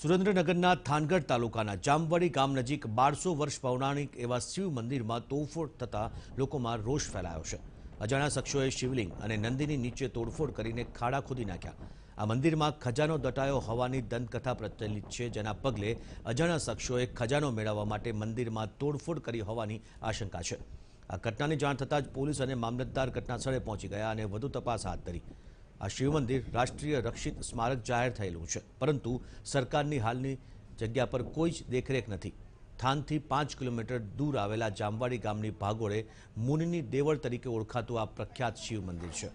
સુરેન્દ્રનગરના થાનગઢ તાલુકાના જામવાડી ગામ નજીક 1200 વર્ષ પ્રાણિક એવા શિવ મંદિરમાં તોડફોડ થતા લોકોમાં રોષ ફેલાયો છે અજાણ્યા સક્ષોએ શિવલિંગ અને નંદિની નીચે તોડફોડ કરીને ખાડા ખોદી નાખ્યા આ મંદિરમાં ખજાનો દટાયો હોવાની દંતકથા પ્રચલિત છે જેના પગલે અજાણ્યા સક્ષોએ ખજાનો મેળવવા માટે મંદિરમાં તોડફોડ કરી હોવાની આશંકા છે આ ઘટનાની જાણ થતા જ પોલીસ અને મામલતદાર ઘટના સ્થળે પહોંચી ગયા અને વધુ તપાસ હાથ ધરી આ શિવ મંદિર રાષ્ટ્રીય રક્ષિત સ્મારક જાહેર થયેલું છે પરંતુ સરકારની હાલની જગ્યા પર કોઈ જ દેખરેખ નથી થાનથી પાંચ કિલોમીટર દૂર આવેલા જામવાડી ગામની ભાગોળે મુનિની દેવળ તરીકે ઓળખાતું આ પ્રખ્યાત શિવ મંદિર છે